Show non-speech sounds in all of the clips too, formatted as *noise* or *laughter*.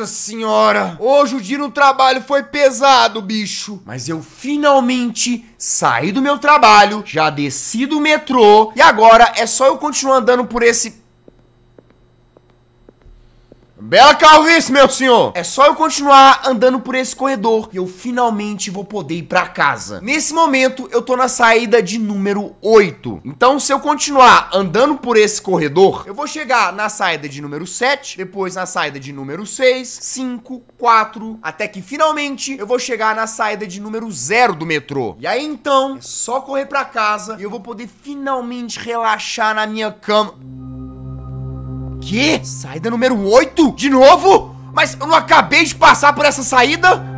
Nossa senhora! Hoje o dia no trabalho foi pesado, bicho. Mas eu finalmente saí do meu trabalho, já desci do metrô e agora é só eu continuar andando por esse Bela calvície, meu senhor! É só eu continuar andando por esse corredor e eu finalmente vou poder ir pra casa. Nesse momento, eu tô na saída de número 8. Então, se eu continuar andando por esse corredor, eu vou chegar na saída de número 7, depois na saída de número 6, 5, 4, até que finalmente eu vou chegar na saída de número 0 do metrô. E aí, então, é só correr pra casa e eu vou poder finalmente relaxar na minha cama... Quê? Saída número 8? De novo? Mas eu não acabei de passar por essa saída?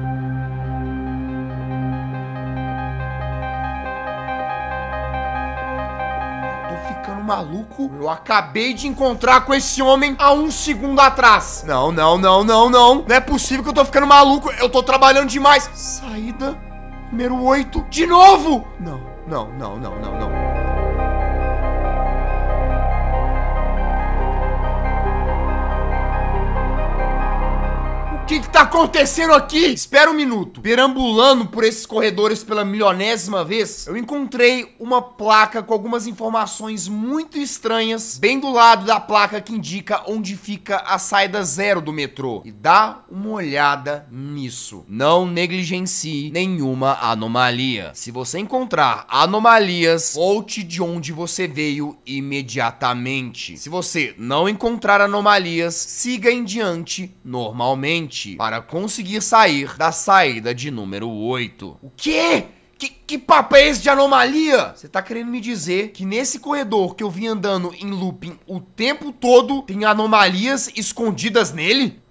maluco? Eu acabei de encontrar com esse homem há um segundo atrás. Não, não, não, não, não. Não é possível que eu tô ficando maluco. Eu tô trabalhando demais. Saída número 8. De novo? Não, não, não, não, não, não. O que, que tá acontecendo aqui? Espera um minuto. Perambulando por esses corredores pela milionésima vez, eu encontrei uma placa com algumas informações muito estranhas bem do lado da placa que indica onde fica a saída zero do metrô. E dá uma olhada nisso. Não negligencie nenhuma anomalia. Se você encontrar anomalias, volte de onde você veio imediatamente. Se você não encontrar anomalias, siga em diante normalmente para conseguir sair da saída de número 8. O quê? Que, que papo é esse de anomalia? Você tá querendo me dizer que nesse corredor que eu vim andando em looping o tempo todo tem anomalias escondidas nele?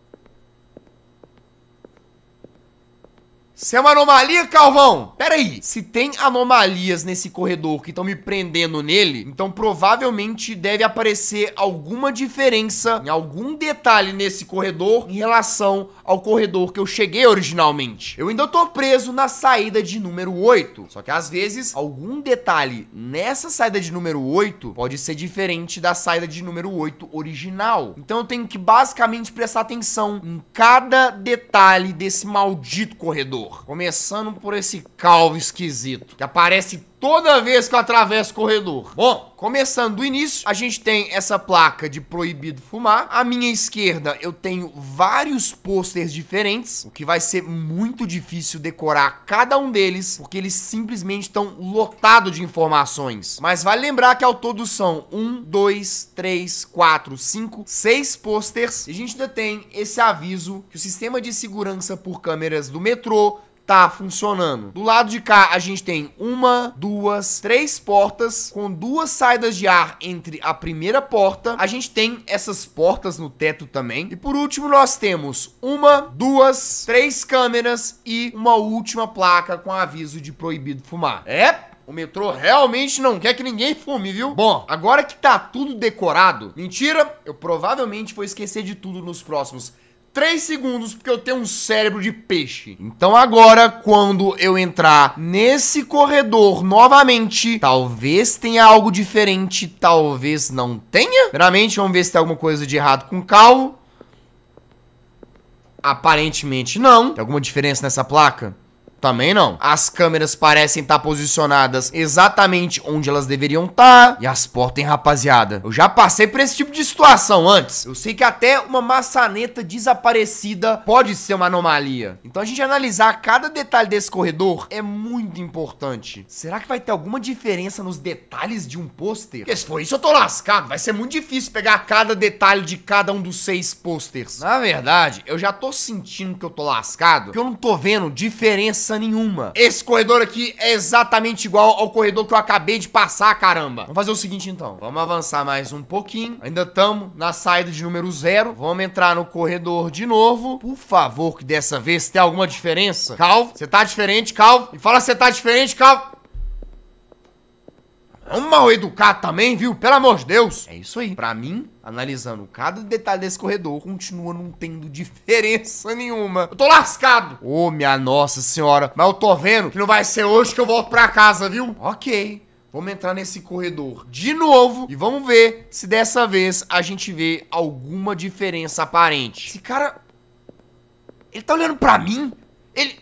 Você é uma anomalia, Calvão? Pera aí. Se tem anomalias nesse corredor que estão me prendendo nele, então provavelmente deve aparecer alguma diferença em algum detalhe nesse corredor em relação ao corredor que eu cheguei originalmente. Eu ainda tô preso na saída de número 8. Só que às vezes, algum detalhe nessa saída de número 8 pode ser diferente da saída de número 8 original. Então eu tenho que basicamente prestar atenção em cada detalhe desse maldito corredor porra. Começando por esse calvo esquisito, que aparece toda vez que eu atravesso o corredor. Bom, começando do início, a gente tem essa placa de proibido fumar. À minha esquerda, eu tenho vários posters diferentes, o que vai ser muito difícil decorar cada um deles, porque eles simplesmente estão lotados de informações. Mas vale lembrar que ao todo são um, dois, três, quatro, cinco, seis posters. E a gente ainda tem esse aviso que o sistema de segurança por câmeras do metrô, tá funcionando. Do lado de cá, a gente tem uma, duas, três portas com duas saídas de ar entre a primeira porta. A gente tem essas portas no teto também. E por último, nós temos uma, duas, três câmeras e uma última placa com aviso de proibido fumar. É o metrô realmente não quer que ninguém fume, viu? Bom, agora que tá tudo decorado, mentira, eu provavelmente vou esquecer de tudo nos próximos 3 segundos, porque eu tenho um cérebro de peixe. Então agora, quando eu entrar nesse corredor novamente, talvez tenha algo diferente, talvez não tenha. Primeiramente, vamos ver se tem alguma coisa de errado com o carro. Aparentemente não. Tem alguma diferença nessa placa? Também não. As câmeras parecem estar tá posicionadas exatamente onde elas deveriam estar. Tá. E as portas, hein, rapaziada? Eu já passei por esse tipo de situação antes. Eu sei que até uma maçaneta desaparecida pode ser uma anomalia. Então a gente analisar cada detalhe desse corredor é muito importante. Será que vai ter alguma diferença nos detalhes de um pôster? Porque se for isso, eu tô lascado. Vai ser muito difícil pegar cada detalhe de cada um dos seis pôsteres. Na verdade, eu já tô sentindo que eu tô lascado, Porque eu não tô vendo diferença nenhuma. Esse corredor aqui é exatamente igual ao corredor que eu acabei de passar, caramba. Vamos fazer o seguinte, então. Vamos avançar mais um pouquinho. Ainda estamos na saída de número zero. Vamos entrar no corredor de novo. Por favor, que dessa vez tem alguma diferença. Calvo, você tá diferente, Calvo. Me fala se você tá diferente, Calvo. Vamos é mal educar também, viu? Pelo amor de Deus. É isso aí. Pra mim, analisando cada detalhe desse corredor, continua não tendo *laughs* diferença nenhuma. Eu tô lascado. Ô, oh, minha nossa senhora. Mas eu tô vendo que não vai ser hoje que eu volto pra casa, viu? Ok. Vamos entrar nesse corredor de novo e vamos ver se dessa vez a gente vê alguma diferença aparente. Esse cara... Ele tá olhando pra mim? Ele...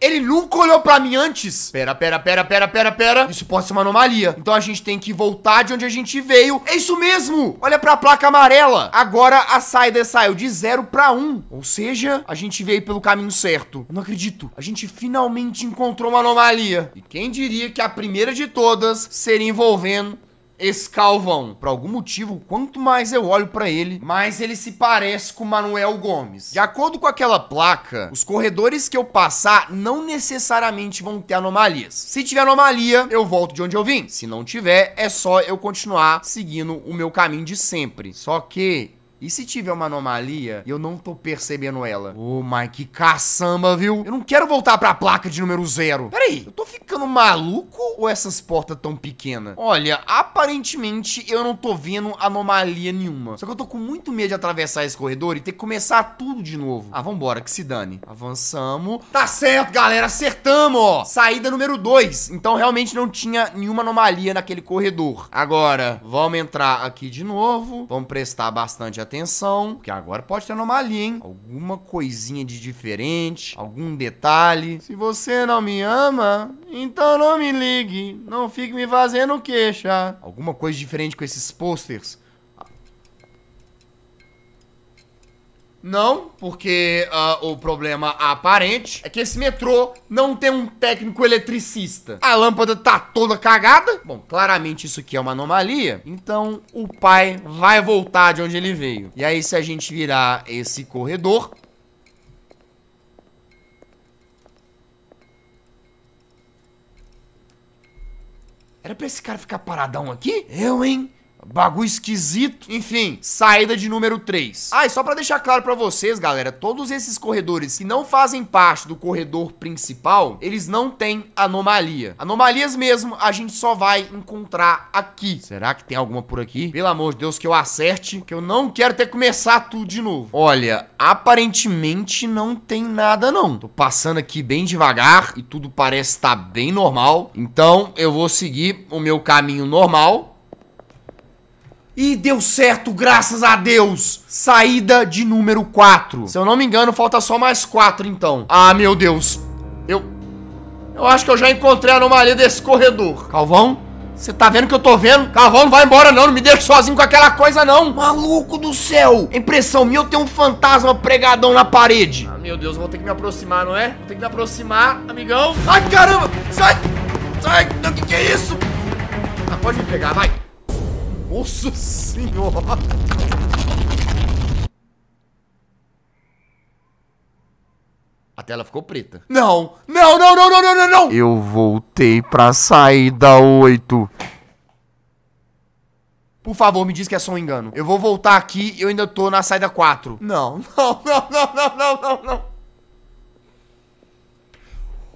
Ele nunca olhou pra mim antes. Pera, pera, pera, pera, pera, pera. Isso pode ser uma anomalia. Então a gente tem que voltar de onde a gente veio. É isso mesmo! Olha pra placa amarela. Agora a saída saiu de zero pra Um. Ou seja, a gente veio pelo caminho certo. Eu não acredito. A gente finalmente encontrou uma anomalia. E quem diria que a primeira de todas seria envolvendo Escalvão. Por algum motivo, quanto mais eu olho para ele, mais ele se parece com Manuel Gomes. De acordo com aquela placa, os corredores que eu passar não necessariamente vão ter anomalias. Se tiver anomalia, eu volto de onde eu vim. Se não tiver, é só eu continuar seguindo o meu caminho de sempre. Só que e se tiver uma anomalia e eu não tô percebendo ela? Ô, oh, que caçamba, viu? Eu não quero voltar pra placa de número zero. Peraí, eu tô ficando maluco ou essas portas tão pequenas? Olha, aparentemente eu não tô vendo anomalia nenhuma. Só que eu tô com muito medo de atravessar esse corredor e ter que começar tudo de novo. Ah, vambora, que se dane. Avançamos. Tá certo, galera, acertamos, ó. Saída número dois. Então realmente não tinha nenhuma anomalia naquele corredor. Agora, vamos entrar aqui de novo. Vamos prestar bastante atenção atenção, que agora pode ter anomalia, hein? Alguma coisinha de diferente, algum detalhe. Se você não me ama, então não me ligue. Não fique me fazendo queixa. Alguma coisa diferente com esses posters Não, porque uh, o problema aparente é que esse metrô não tem um técnico eletricista. A lâmpada tá toda cagada. Bom, claramente isso aqui é uma anomalia. Então o pai vai voltar de onde ele veio. E aí se a gente virar esse corredor... Era pra esse cara ficar paradão aqui? Eu, hein? Bagulho esquisito. Enfim, saída de número 3. Ah, e só pra deixar claro pra vocês, galera, todos esses corredores que não fazem parte do corredor principal, eles não têm anomalia. Anomalias mesmo, a gente só vai encontrar aqui. Será que tem alguma por aqui? Pelo amor de Deus, que eu acerte, que eu não quero ter que começar tudo de novo. Olha, aparentemente não tem nada não. Tô passando aqui bem devagar e tudo parece estar tá bem normal. Então, eu vou seguir o meu caminho normal e deu certo, graças a Deus! Saída de número 4. Se eu não me engano, falta só mais 4, então. Ah, meu Deus. Eu... Eu acho que eu já encontrei a anomalia desse corredor. Calvão? Você tá vendo que eu tô vendo? Calvão, não vai embora não, não me deixa sozinho com aquela coisa não. Maluco do céu. É impressão minha, eu tenho um fantasma pregadão na parede. Ah, meu Deus, vou ter que me aproximar, não é? Vou ter que me aproximar, amigão. Ai, caramba. Sai. Sai. O que, que é isso? Ah, pode me pegar, vai. Nossa senhora! A tela ficou preta. Não! Não, não, não, não, não, não, não! Eu voltei pra saída 8. Por favor, me diz que é só um engano. Eu vou voltar aqui e eu ainda tô na saída 4. Não, não, não, não, não, não, não, não.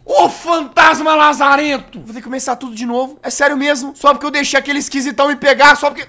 Ô fantasma lazarento! Vou ter que começar tudo de novo. É sério mesmo? Só porque eu deixei aquele esquisitão me pegar, só porque.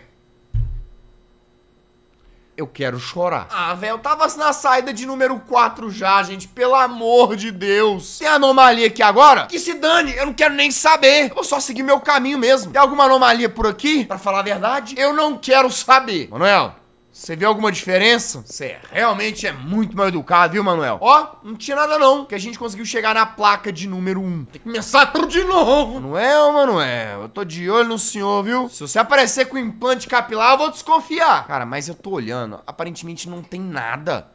Eu quero chorar. Ah, velho, eu tava na saída de número 4 já, gente. Pelo amor de Deus. Tem anomalia aqui agora? Que se dane, eu não quero nem saber. Eu vou só seguir meu caminho mesmo. Tem alguma anomalia por aqui? Pra falar a verdade, eu não quero saber. Manoel. Você vê alguma diferença? Você realmente é muito mal educado, viu, Manuel? Ó, não tinha nada não, que a gente conseguiu chegar na placa de número 1. Tem que começar tudo de novo. Manuel, Manuel, eu tô de olho no senhor, viu? Se você aparecer com implante capilar, eu vou desconfiar. Cara, mas eu tô olhando, aparentemente não tem nada.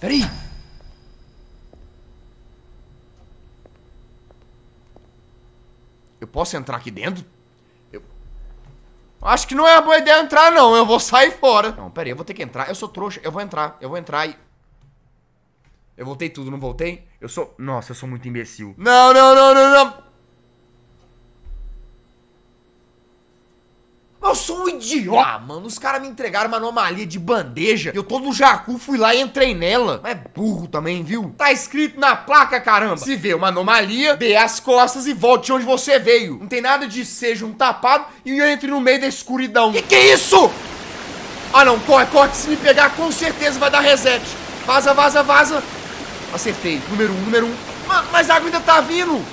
Peraí. Eu posso entrar aqui dentro? Acho que não é uma boa ideia entrar, não. Eu vou sair fora. Não, pera aí, eu vou ter que entrar. Eu sou trouxa. Eu vou entrar. Eu vou entrar e... Eu voltei tudo, não voltei? Eu sou... Nossa, eu sou muito imbecil. Não, não, não, não, não. Eu sou um idiota. Ah, mano, os caras me entregaram uma anomalia de bandeja. Eu tô no Jacu, fui lá e entrei nela. Mas é burro também, viu? Tá escrito na placa, caramba. Se vê uma anomalia, dê as costas e volte onde você veio. Não tem nada de seja um tapado e eu entre no meio da escuridão. Que que é isso? Ah, não, corre, corre, se me pegar com certeza vai dar reset. Vaza, vaza, vaza. Acertei. Número um, número um. Mas, mas a água ainda tá vindo.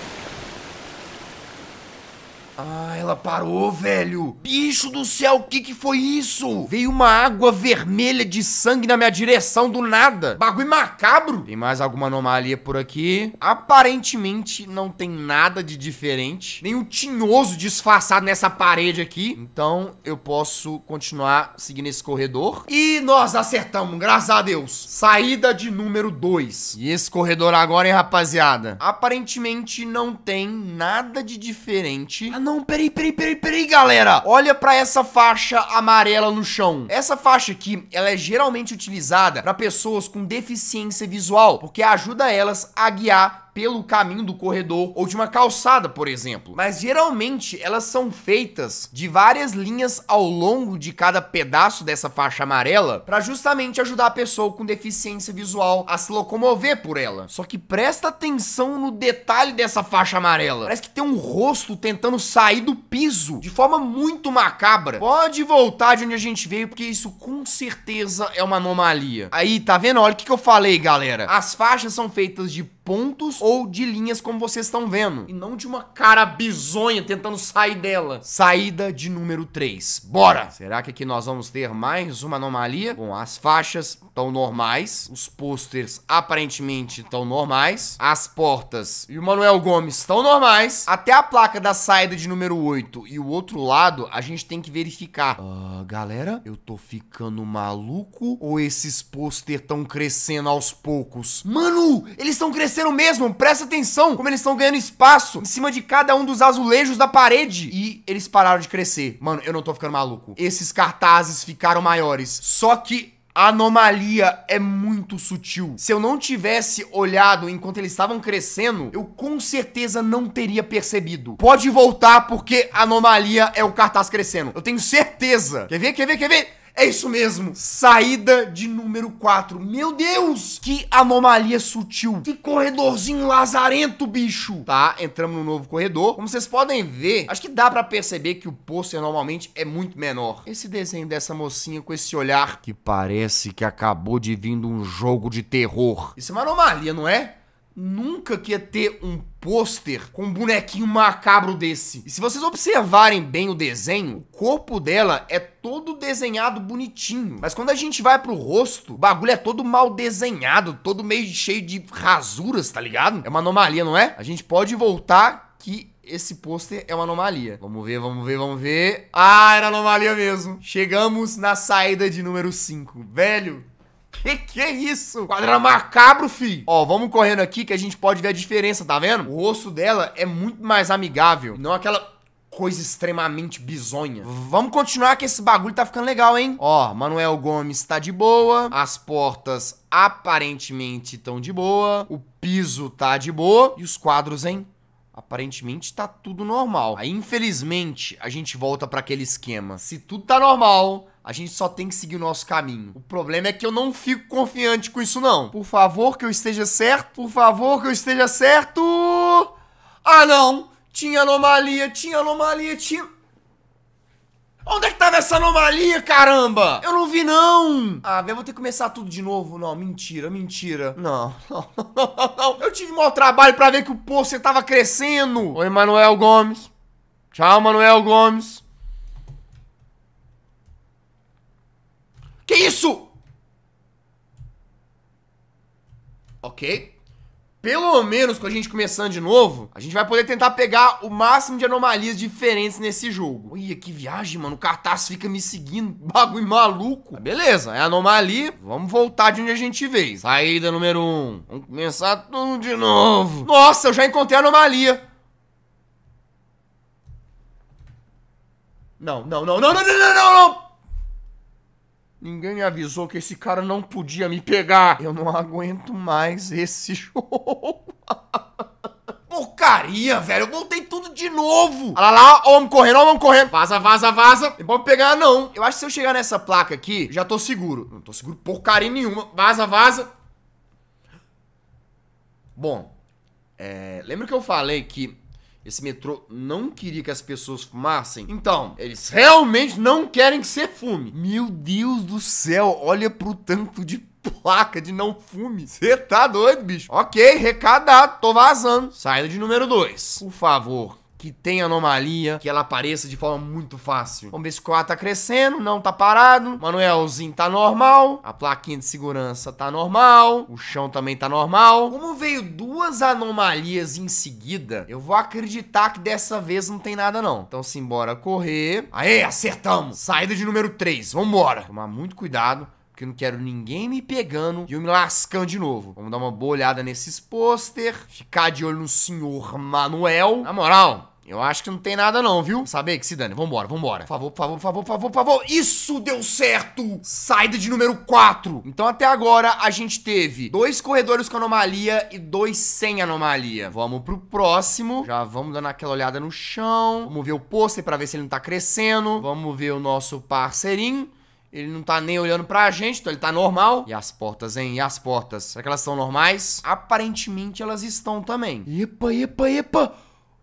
Ah, ela parou, velho. Bicho do céu, o que que foi isso? Veio uma água vermelha de sangue na minha direção do nada. Bagulho macabro. Tem mais alguma anomalia por aqui? Aparentemente não tem nada de diferente. Nenhum tinhoso disfarçado nessa parede aqui. Então eu posso continuar seguindo esse corredor. E nós acertamos, graças a Deus. Saída de número 2. E esse corredor agora, hein, rapaziada? Aparentemente não tem nada de diferente. A não, peraí, peraí, peraí, peraí, galera. Olha pra essa faixa amarela no chão. Essa faixa aqui, ela é geralmente utilizada para pessoas com deficiência visual, porque ajuda elas a guiar pelo caminho do corredor ou de uma calçada, por exemplo. Mas geralmente elas são feitas de várias linhas ao longo de cada pedaço dessa faixa amarela para justamente ajudar a pessoa com deficiência visual a se locomover por ela. Só que presta atenção no detalhe dessa faixa amarela. Parece que tem um rosto tentando sair do piso de forma muito macabra. Pode voltar de onde a gente veio porque isso com certeza é uma anomalia. Aí, tá vendo? Olha o que, que eu falei, galera. As faixas são feitas de pontos ou de linhas, como vocês estão vendo. E não de uma cara bizonha tentando sair dela. Saída de número 3. Bora! Será que aqui nós vamos ter mais uma anomalia? Bom, as faixas estão normais. Os posters aparentemente estão normais. As portas e o Manuel Gomes estão normais. Até a placa da saída de número 8 e o outro lado, a gente tem que verificar. Uh, galera, eu tô ficando maluco ou esses posters estão crescendo aos poucos? Mano, eles estão crescendo cresceram mesmo. Presta atenção como eles estão ganhando espaço em cima de cada um dos azulejos da parede. E eles pararam de crescer. Mano, eu não tô ficando maluco. Esses cartazes ficaram maiores. Só que a anomalia é muito sutil. Se eu não tivesse olhado enquanto eles estavam crescendo, eu com certeza não teria percebido. Pode voltar porque a anomalia é o cartaz crescendo. Eu tenho certeza. Quer ver? Quer ver? Quer ver? É isso mesmo. Saída de número 4. Meu Deus! Que anomalia sutil. Que corredorzinho lazarento, bicho. Tá, entramos no novo corredor. Como vocês podem ver, acho que dá pra perceber que o pôster normalmente é muito menor. Esse desenho dessa mocinha com esse olhar que parece que acabou de vir um jogo de terror. Isso é uma anomalia, não é? nunca que ia ter um pôster com um bonequinho macabro desse. E se vocês observarem bem o desenho, o corpo dela é todo desenhado bonitinho. Mas quando a gente vai pro rosto, o bagulho é todo mal desenhado, todo meio cheio de rasuras, tá ligado? É uma anomalia, não é? A gente pode voltar que esse pôster é uma anomalia. Vamos ver, vamos ver, vamos ver. Ah, era anomalia mesmo. Chegamos na saída de número 5. Velho, *laughs* Que que é isso? Quadrado macabro, fi. Ó, vamos correndo aqui que a gente pode ver a diferença, tá vendo? O rosto dela é muito mais amigável. Não aquela coisa extremamente bizonha. Vamos continuar que esse bagulho tá ficando legal, hein? Ó, Manuel Gomes tá de boa, as portas aparentemente estão de boa, o piso tá de boa e os quadros, hein? Aparentemente tá tudo normal. Aí, infelizmente, a gente volta para aquele esquema. Se tudo tá normal, a gente só tem que seguir o nosso caminho. O problema é que eu não fico confiante com isso, não. Por favor, que eu esteja certo. Por favor, que eu esteja certo. Ah, não! Tinha anomalia, tinha anomalia, tinha. Onde é que tava essa anomalia, caramba? Eu não vi, não! Ah, velho, vou ter que começar tudo de novo. Não, mentira, mentira. Não, *laughs* não, não, não, não. Eu tive mau trabalho pra ver que o poço tava crescendo. Oi, Manuel Gomes. Tchau, Manuel Gomes. Que isso? Ok. Pelo menos com a gente começando de novo, a gente vai poder tentar pegar o máximo de anomalias diferentes nesse jogo. Olha, que viagem, mano. O cartaz fica me seguindo. *laughs* Bagulho maluco. beleza, é anomalia. Vamos voltar de onde a gente veio. Saída número 1. Um. Vamos começar tudo de novo. Nossa, eu já encontrei a anomalia. Não, não, não, não, não, não, não, não, não. Ninguém me avisou que esse cara não podia me pegar. Eu não aguento mais esse *laughs* jogo. Porcaria, velho. Eu voltei tudo de novo. Olha lá, ó, homem correndo, ó, homem correndo. Vaza, vaza, vaza. Não pode pegar, não. Eu acho que se eu chegar nessa placa aqui, já tô seguro. Não tô seguro porcaria nenhuma. Vaza, vaza. Bom, é... lembra que eu falei que esse metrô não queria que as pessoas fumassem. Então, eles realmente não querem que você fume. Meu Deus do céu, olha pro tanto de placa de não fume. Você tá doido, bicho? Ok, recadado, tô vazando. Saída de número 2. Por favor, que tem anomalia, que ela apareça de forma muito fácil. Vamos ver se o quadro tá crescendo, não tá parado. Manuelzinho tá normal, a plaquinha de segurança tá normal, o chão também tá normal. Como veio duas anomalias em seguida, eu vou acreditar que dessa vez não tem nada não. Então simbora correr. Aê, acertamos! Saída de número 3, vambora! Tomar muito cuidado porque eu não quero ninguém me pegando e eu me lascando de novo. Vamos dar uma boa olhada nesses pôster, ficar de olho no senhor Manuel. Na moral, eu acho que não tem nada não, viu? Saber que se dane. Vambora, vambora. Por favor, por favor, por favor, por favor, por favor. Isso deu certo! Saída de número 4. Então até agora a gente teve dois corredores com anomalia e dois sem anomalia. Vamos pro próximo. Já vamos dando aquela olhada no chão. Vamos ver o pôster pra ver se ele não tá crescendo. Vamos ver o nosso parceirinho. Ele não tá nem olhando pra gente, então ele tá normal. E as portas, hein? E as portas? Será que elas são normais? Aparentemente elas estão também. Epa, epa, epa!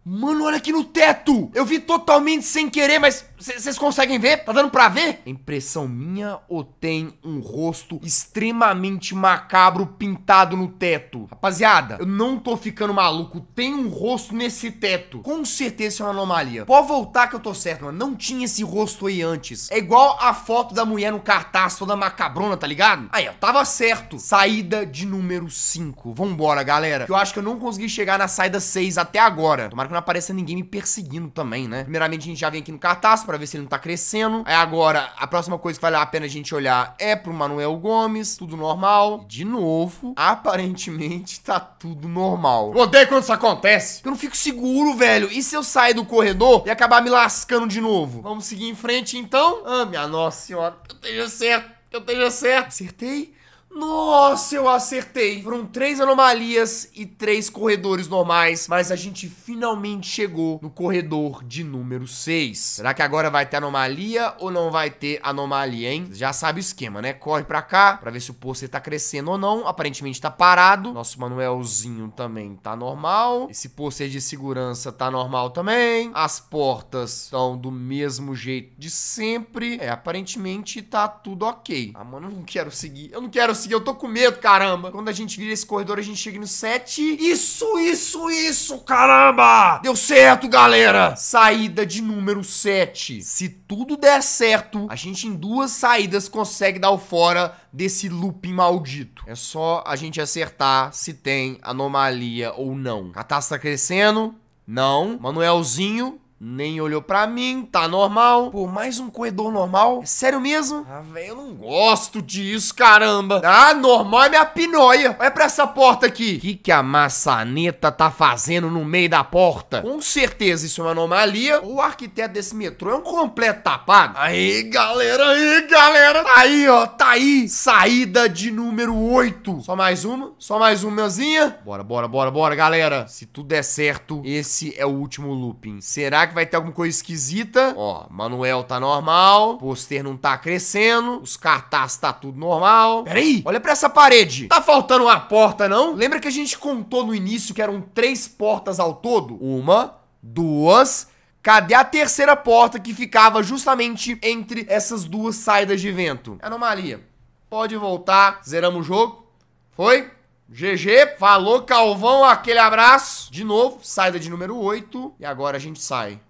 Mano, olha aqui no teto! Eu vi totalmente sem querer, mas vocês conseguem ver? Tá dando pra ver? É impressão minha ou tem um rosto extremamente macabro pintado no teto? Rapaziada, eu não tô ficando maluco. Tem um rosto nesse teto. Com certeza isso é uma anomalia. Pode voltar que eu tô certo, mano. Não tinha esse rosto aí antes. É igual a foto da mulher no cartaz toda macabrona, tá ligado? Aí, ó, tava certo. Saída de número 5. Vambora, galera. Que eu acho que eu não consegui chegar na saída 6 até agora. Tomara que não apareça ninguém me perseguindo também, né? Primeiramente, a gente já vem aqui no cartaz pra ver se ele não tá crescendo. Aí agora, a próxima coisa que vale a pena a gente olhar é pro Manuel Gomes, tudo normal. E de novo, aparentemente tá tudo normal. Eu odeio quando isso acontece. Eu não fico seguro, velho. E se eu sair do corredor e acabar me lascando de novo? Vamos seguir em frente então? Ah, minha nossa senhora, eu esteja certo, eu esteja certo. Acertei? Nossa, eu acertei! Foram três anomalias e três corredores normais, mas a gente finalmente chegou no corredor de número 6. Será que agora vai ter anomalia ou não vai ter anomalia, hein? Já sabe o esquema, né? Corre pra cá pra ver se o pôster tá crescendo ou não. Aparentemente tá parado. Nosso Manuelzinho também tá normal. Esse pôster de segurança tá normal também. As portas estão do mesmo jeito de sempre. É, aparentemente tá tudo ok. Ah, mano, eu não quero seguir. Eu não quero e eu tô com medo, caramba. Quando a gente vira esse corredor, a gente chega no 7. Isso, isso, isso, caramba! Deu certo, galera! Saída de número 7. Se tudo der certo, a gente em duas saídas consegue dar o fora desse looping maldito. É só a gente acertar se tem anomalia ou não. Catasta tá crescendo. Não. Manuelzinho nem olhou pra mim, tá normal. Pô, mais um corredor normal? É sério mesmo? Ah, velho, eu não gosto disso, caramba. Ah, normal é minha pinóia. Olha pra essa porta aqui. O que, que a maçaneta tá fazendo no meio da porta? Com certeza isso é uma anomalia. O arquiteto desse metrô é um completo tapado. Aí, galera, aí, galera. Tá aí, ó, tá aí. Saída de número 8. Só mais uma, só mais uma, meuzinha. Bora, bora, bora, bora, galera. Se tudo der certo, esse é o último looping. Será que que vai ter alguma coisa esquisita? Ó, Manuel tá normal, pôster não tá crescendo, os cartazes tá tudo normal. Peraí, olha pra essa parede. Tá faltando uma porta, não? Lembra que a gente contou no início que eram três portas ao todo? Uma, duas... Cadê a terceira porta que ficava justamente entre essas duas saídas de vento? Anomalia. Pode voltar. Zeramos o jogo. Foi? GG, falou Calvão, aquele abraço. De novo, saída de número 8. E agora a gente sai.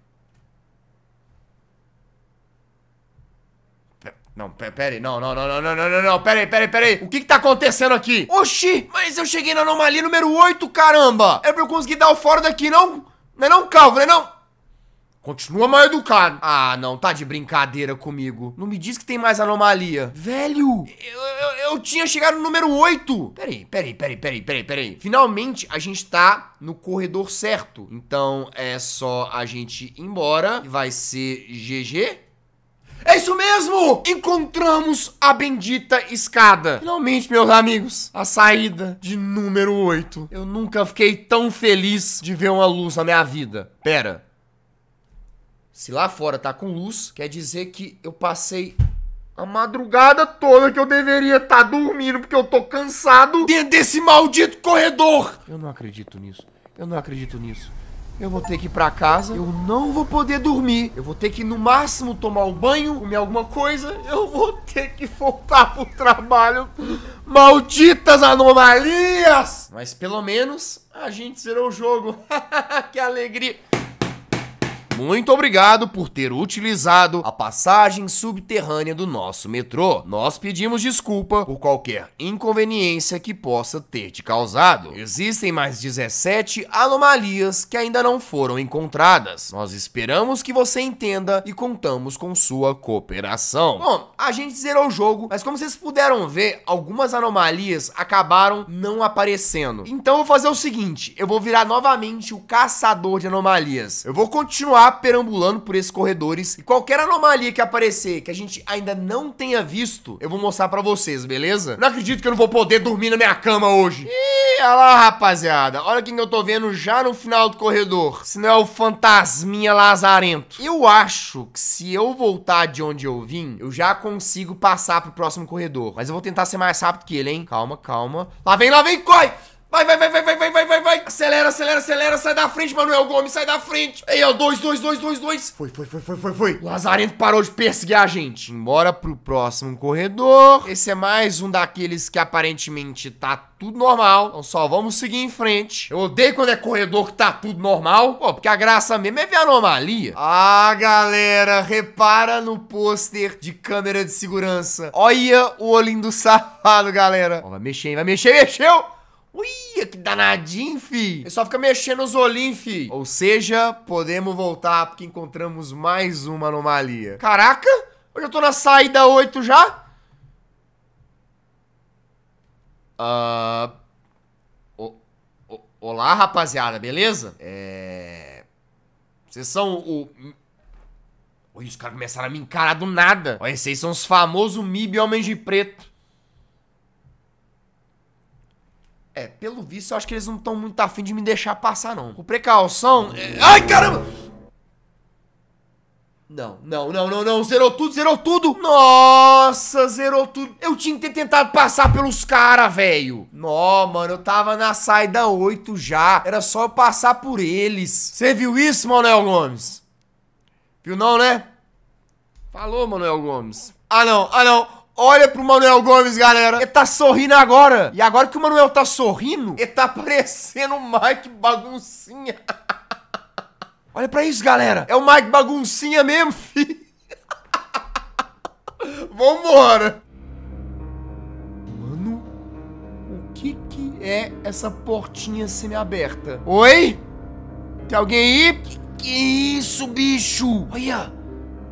Não, pera aí, não, não, não, não, não, não, não, não, pera aí, pera aí, pera aí. O que que tá acontecendo aqui? Oxi, mas eu cheguei na anomalia número 8, caramba. É pra eu conseguir dar o fora daqui, não? Não é não, Calvo, não é não? Continua mal educado. Ah, não, tá de brincadeira comigo. Não me diz que tem mais anomalia. Velho, eu, eu, eu tinha chegado no número 8. Peraí, peraí, peraí, peraí, peraí, peraí. Finalmente, a gente tá no corredor certo. Então, é só a gente ir embora. Vai ser GG. É isso mesmo! Encontramos a bendita escada. Finalmente, meus amigos, a saída de número 8. Eu nunca fiquei tão feliz de ver uma luz na minha vida. Pera, se lá fora tá com luz, quer dizer que eu passei a madrugada toda que eu deveria estar tá dormindo porque eu tô cansado dentro desse maldito corredor. Eu não acredito nisso. Eu não acredito nisso. Eu vou ter que ir pra casa, eu não vou poder dormir. Eu vou ter que, no máximo, tomar um banho, comer alguma coisa. Eu vou ter que voltar pro trabalho. Malditas anomalias! Mas pelo menos a gente zerou o jogo. *laughs* que alegria! Muito obrigado por ter utilizado a passagem subterrânea do nosso metrô. Nós pedimos desculpa por qualquer inconveniência que possa ter te causado. Existem mais 17 anomalias que ainda não foram encontradas. Nós esperamos que você entenda e contamos com sua cooperação. Bom, a gente zerou o jogo, mas como vocês puderam ver, algumas anomalias acabaram não aparecendo. Então eu vou fazer o seguinte, eu vou virar novamente o caçador de anomalias. Eu vou continuar perambulando por esses corredores. E qualquer anomalia que aparecer que a gente ainda não tenha visto, eu vou mostrar pra vocês, beleza? Não acredito que eu não vou poder dormir na minha cama hoje. Ih, olha lá, rapaziada. Olha quem eu tô vendo já no final do corredor. Se não é o fantasminha lazarento. Eu acho que se eu voltar de onde eu vim, eu já consigo passar pro próximo corredor. Mas eu vou tentar ser mais rápido que ele, hein? Calma, calma. Lá vem, lá vem, corre! Vai, vai, vai, vai, vai, vai, vai, vai, vai. Acelera, acelera, acelera. Sai da frente, Manuel Gomes, sai da frente. Aí, ó, dois, dois, dois, dois, dois. Foi, foi, foi, foi, foi, foi. O Lazarento parou de perseguir a gente. embora pro próximo corredor. Esse é mais um daqueles que aparentemente tá tudo normal. Então só vamos seguir em frente. Eu odeio quando é corredor que tá tudo normal. Pô, porque a graça mesmo é ver a anomalia. Ah, galera, repara no pôster de câmera de segurança. Olha o olhinho do *laughs* safado, galera. Ó, vai mexer, hein? Vai mexer, mexeu! Uia, que danadinho, fi. Ele só fica mexendo os olhinhos, fi. Ou seja, podemos voltar porque encontramos mais uma anomalia. Caraca, eu já tô na saída 8 já? Ah... Olá, rapaziada, beleza? É... Vocês são o... Olha, os caras começaram a me encarar do nada. Olha, vocês são os famosos MIB Homens de Preto. É, pelo visto, eu acho que eles não estão muito afim de me deixar passar, não. Com precaução. É... Ai, caramba! Não, não, não, não, não. Zerou tudo, zerou tudo. Nossa, zerou tudo. Eu tinha que ter tentado passar pelos caras, velho. Nó, mano, eu tava na saída 8 já. Era só eu passar por eles. Você viu isso, Manuel Gomes? Viu não, né? Falou, Manuel Gomes. Ah, não, ah, não. Olha pro Manuel Gomes, galera. Ele tá sorrindo agora. E agora que o Manuel tá sorrindo, ele tá parecendo o Mike baguncinha. *laughs* Olha pra isso, galera. É o Mike baguncinha mesmo, *laughs* fi. Vambora. Mano, o que que é essa portinha semi-aberta? Oi? Tem alguém aí? Que é isso, bicho? Olha.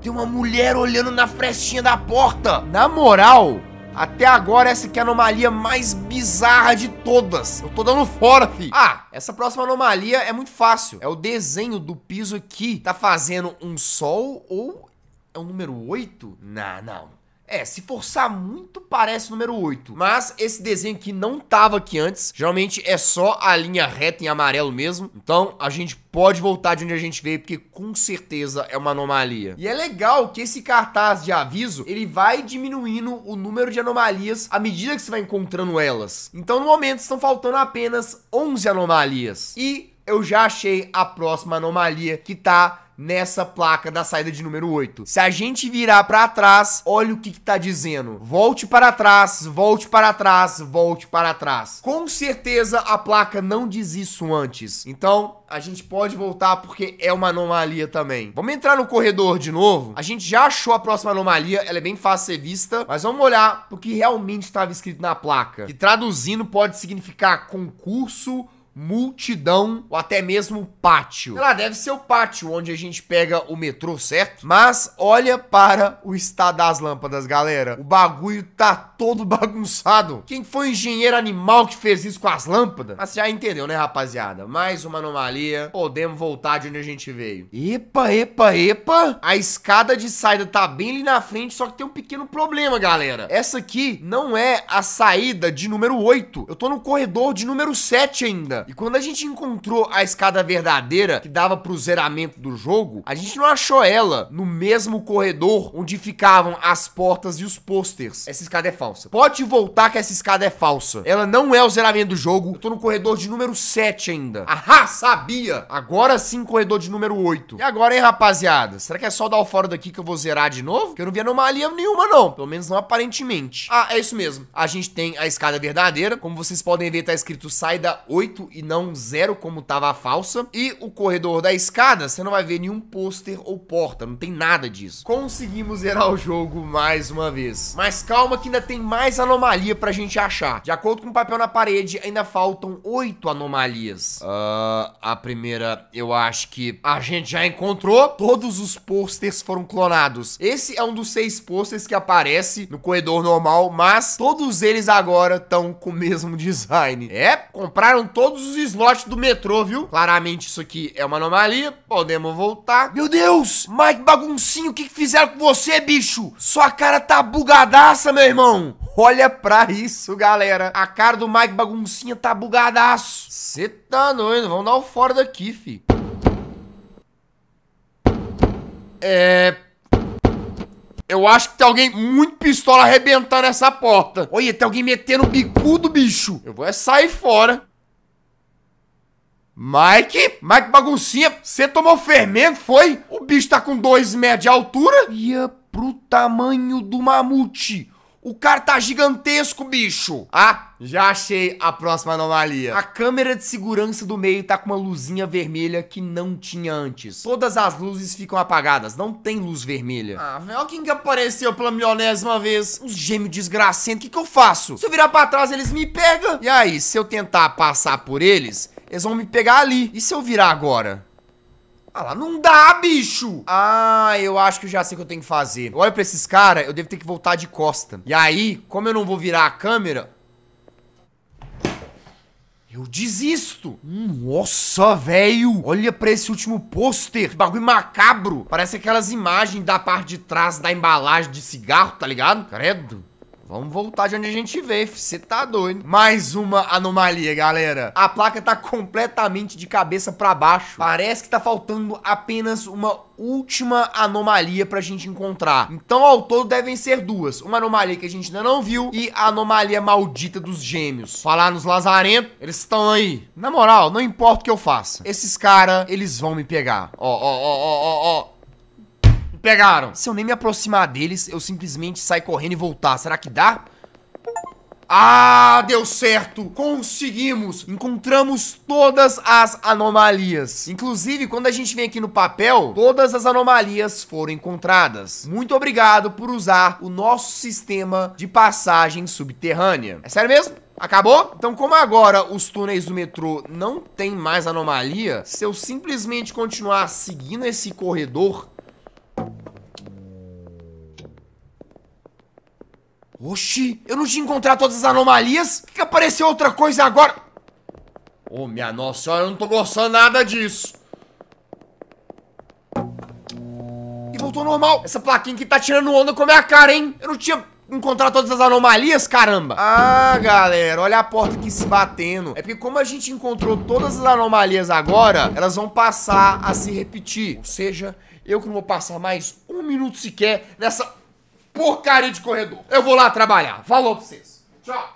Tem uma mulher olhando na frestinha da porta. Na moral, até agora essa aqui é a anomalia mais bizarra de todas. Eu tô dando fora, fi. Ah, essa próxima anomalia é muito fácil. É o desenho do piso aqui. Tá fazendo um sol ou é o número 8? Não, não. É, se forçar muito, parece número 8. Mas esse desenho aqui não tava aqui antes. Geralmente é só a linha reta em amarelo mesmo. Então, a gente pode voltar de onde a gente veio, porque com certeza é uma anomalia. E é legal que esse cartaz de aviso, ele vai diminuindo o número de anomalias à medida que você vai encontrando elas. Então, no momento, estão faltando apenas 11 anomalias. E eu já achei a próxima anomalia que tá nessa placa da saída de número 8. Se a gente virar para trás, olha o que, que tá dizendo. Volte para trás, volte para trás, volte para trás. Com certeza a placa não diz isso antes. Então, a gente pode voltar porque é uma anomalia também. Vamos entrar no corredor de novo. A gente já achou a próxima anomalia, ela é bem fácil ser vista, mas vamos olhar o que realmente estava escrito na placa, que traduzindo pode significar concurso multidão ou até mesmo pátio. Sei lá, deve ser o pátio onde a gente pega o metrô, certo? Mas olha para o estado das lâmpadas, galera. O bagulho tá todo *laughs* bagunçado. Quem foi o engenheiro animal que fez isso com as lâmpadas? Mas já entendeu, né, rapaziada? Mais uma anomalia. Podemos voltar de onde a gente veio. Epa, epa, epa. A escada de saída tá bem ali na frente, só que tem um pequeno problema, galera. Essa aqui não é a saída de número 8. Eu tô no corredor de número 7 ainda. É. E quando a gente encontrou a escada verdadeira que dava pro zeramento do jogo, a gente não achou ela no mesmo corredor onde ficavam as portas e os posters. Essa escada é falsa. Pode voltar que essa escada é falsa. Ela não é o zeramento do jogo. Eu tô no corredor de número 7 ainda. Ahá, sabia! Agora sim, corredor de número 8. E agora, hein, rapaziada? Será que é só dar o fora daqui que eu vou zerar de novo? Que eu não vi anomalia nenhuma, não. Pelo menos não aparentemente. Ah, é isso mesmo. A gente tem a escada verdadeira. Como vocês podem ver, tá escrito saída 8 e não zero como tava a falsa. E o corredor da escada, você não vai ver nenhum pôster ou porta, não tem nada disso. Conseguimos zerar o jogo mais uma vez. Mas calma que ainda tem mais anomalia pra gente achar. De acordo com o papel na parede, ainda faltam oito anomalias. Uh, a primeira, eu acho que a gente já encontrou. Todos os posters foram clonados. Esse é um dos seis posters que aparece no corredor normal, mas todos eles agora estão com o mesmo *laughs* design. É, compraram todos todos os slots do metrô, viu? Claramente isso aqui é uma anomalia. Podemos voltar. Meu Deus! Mike Baguncinho, o que, fizeram com você, bicho? Sua cara tá bugadaça, meu irmão. Olha pra isso, galera. A cara do Mike Baguncinha tá bugadaço. Cê tá doido. Vamos dar o fora daqui, fi. É... Eu acho que tem alguém muito pistola arrebentando essa porta. Olha, tem alguém metendo o bicudo, bicho. Eu vou é sair fora. Mike, Mike Baguncinha, você tomou fermento, foi? O bicho tá com dois metros de altura. Ia é pro tamanho do mamute. O cara tá gigantesco, bicho. Ah, já achei a próxima anomalia. A câmera de segurança do meio tá com uma luzinha vermelha que não tinha antes. Todas as luzes ficam apagadas, não tem luz vermelha. Ah, velho, quem que apareceu pela milionésima vez? Uns gêmeos desgracentos, o que que eu faço? Se eu virar pra trás, eles me pegam. E aí, se eu tentar passar por eles, eles vão me pegar ali. E se eu virar agora? Ah lá, não dá, bicho! Ah, eu acho que eu já sei o que eu tenho que fazer. Olha pra esses caras, eu devo ter que voltar de costa. E aí, como eu não vou virar a câmera... Eu desisto. Nossa, velho. Olha pra esse último pôster. Que bagulho macabro. Parece aquelas imagens da parte de trás da embalagem de cigarro, tá ligado? Credo. Vamos voltar de onde a gente veio, você tá doido. Mais uma anomalia, galera. A placa tá completamente de cabeça pra baixo. Parece que tá faltando apenas uma última anomalia pra gente encontrar. Então, ao todo, devem ser duas. Uma anomalia que a gente ainda não viu e a anomalia maldita dos gêmeos. Falar nos lazarentos, eles estão aí. Na moral, não importa o que eu faça. Esses caras, eles vão me pegar. Ó, ó, ó, ó, ó, ó. Pegaram. Se eu nem me aproximar deles, eu simplesmente sair correndo e voltar. Será que dá? Ah, deu certo! Conseguimos! Encontramos todas as anomalias. Inclusive, quando a gente vem aqui no papel, todas as anomalias foram encontradas. Muito obrigado por usar o nosso sistema de passagem subterrânea. É sério mesmo? Acabou? Então, como agora os túneis do metrô não tem mais anomalia, se eu simplesmente continuar seguindo esse corredor, Oxi, eu não tinha encontrado todas as anomalias? Por que apareceu outra coisa agora? Ô, oh, minha nossa senhora, eu não tô gostando nada disso. E voltou normal. Essa plaquinha aqui tá tirando onda com a minha cara, hein? Eu não tinha encontrar todas as anomalias, caramba. Ah, galera, olha a porta aqui se batendo. É porque como a gente encontrou todas as anomalias agora, elas vão passar a se repetir. Ou seja, eu que não vou passar mais um minuto sequer nessa porcaria de corredor. Eu vou lá trabalhar. Falou pra vocês. Tchau.